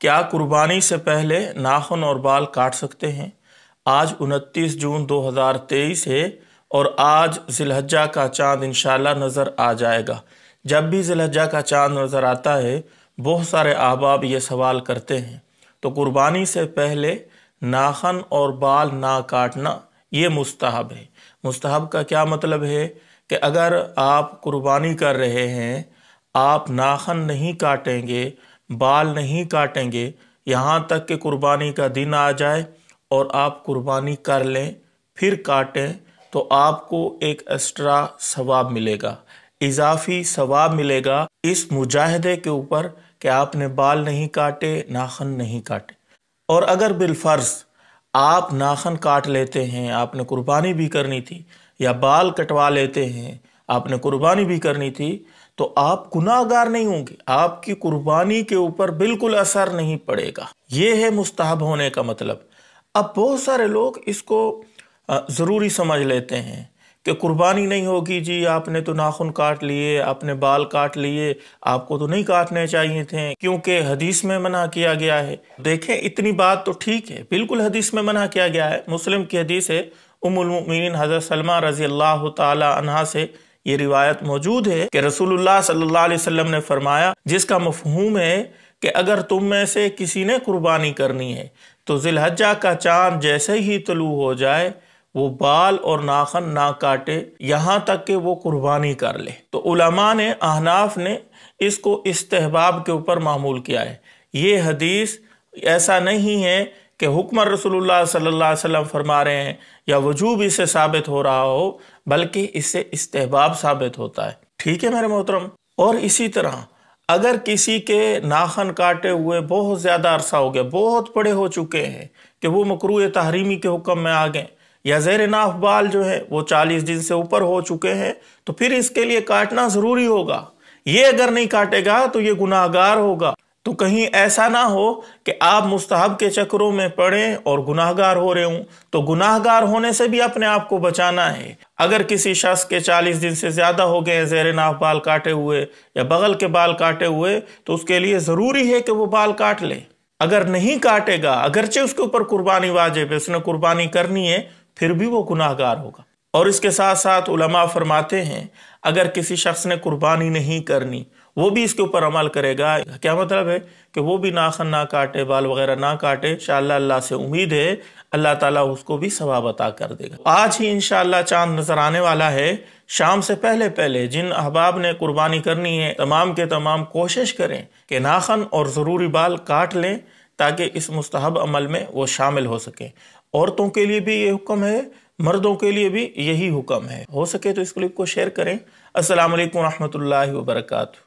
क्या कुर्बानी से पहले नाखून और बाल काट सकते हैं आज 29 जून 2023 है और आज जिलहजा का चांद इन नज़र आ जाएगा जब भी जिलहजा का चांद नज़र आता है बहुत सारे अहबाब ये सवाल करते हैं तो कुर्बानी से पहले नाखन और बाल ना काटना ये मुस्तहब है मुस्तहब का क्या मतलब है कि अगर आप कुर्बानी कर रहे हैं आप नाखन नहीं काटेंगे बाल नहीं काटेंगे यहाँ तक कि कुर्बानी का दिन आ जाए और आप कुर्बानी कर लें फिर काटें तो आपको एक एक्स्ट्रा सवाब मिलेगा इजाफी सवाब मिलेगा इस मुजाहदे के ऊपर कि आपने बाल नहीं काटे नाखन नहीं काटे और अगर बिलफर्ज आप नाखन काट लेते हैं आपने कुर्बानी भी करनी थी या बाल कटवा लेते हैं आपने कुर्बानी भी करनी थी तो आप गुनागार नहीं होंगे आपकी कुर्बानी के ऊपर बिल्कुल असर नहीं पड़ेगा ये है मुस्ताहब होने का मतलब अब बहुत सारे लोग इसको ज़रूरी समझ लेते हैं कि कुर्बानी नहीं होगी जी आपने तो नाखून काट लिए आपने बाल काट लिए आपको तो नहीं काटने चाहिए थे क्योंकि हदीस में मना किया गया है देखें इतनी बात तो ठीक है बिल्कुल हदीस में मना किया गया है मुस्लिम की हदीस है उमुलमिन हज़रत सलमा रज़ी अल्लाह तहा से ये रिवायत मौजूद है कि रसूलुल्लाह सल्लल्लाहु अलैहि वसल्लम ने फरमाया जिसका मफहूम है कि अगर तुम में से किसी ने कुर्बानी करनी है तो जिलहजा का चांद जैसे ही तलू हो जाए वो बाल और नाखन ना काटे यहाँ तक कि वो कुर्बानी कर ले तो उलमा ने अहनाफ ने इसको इस्तहबाब के ऊपर मामूल किया है ये हदीस ऐसा नहीं है कि हुक्म रसोल्ला सल्ला वसम फरमा रहे हैं या वजूब इससे साबित हो रहा हो बल्कि इससे इस्तेबाब साबित होता है ठीक है मेरे मोहतरम और इसी तरह अगर किसी के नाखन काटे हुए बहुत ज़्यादा अरसा हो गया बहुत बड़े हो चुके हैं कि वो मकरू तहरीमी के हुक्म में आ गए या जैर नाफ बाल जो है वो चालीस दिन से ऊपर हो चुके हैं तो फिर इसके लिए काटना ज़रूरी होगा ये अगर नहीं काटेगा तो ये गुनाहगार होगा तो कहीं ऐसा ना हो कि आप मुस्तहब के चक्रों में पड़े और गुनाहगार हो रहे हूं तो गुनाहगार होने से भी अपने आप को बचाना है अगर किसी शख्स के 40 दिन से ज़्यादा हो गए हैं नाफ बाल काटे हुए या बगल के बाल काटे हुए तो उसके लिए ज़रूरी है कि वो बाल काट ले अगर नहीं काटेगा अगरचे उसके ऊपर कुर्बानी वाजिब है उसने कुर्बानी करनी है फिर भी वो गुनाहगार होगा और इसके साथ साथ उलमा फरमाते हैं अगर किसी शख्स ने कुर्बानी नहीं करनी वो भी इसके ऊपर अमल करेगा क्या मतलब है कि वो भी नाखन ना काटे बाल वगैरह ना काटे इन अल्लाह से उम्मीद है अल्लाह ताला उसको भी सवाब अता कर देगा आज ही इन चांद नज़र आने वाला है शाम से पहले पहले जिन अहबाब ने कुर्बानी करनी है तमाम के तमाम कोशिश करें कि नाखन और ज़रूरी बाल काट लें ताकि इस मुस्तहब अमल में वो शामिल हो सकें औरतों के लिए भी ये हुक्म है मर्दों के लिए भी यही हुक्म है हो सके तो इस क्लिप को शेयर करें असलकम वरहमल वर्का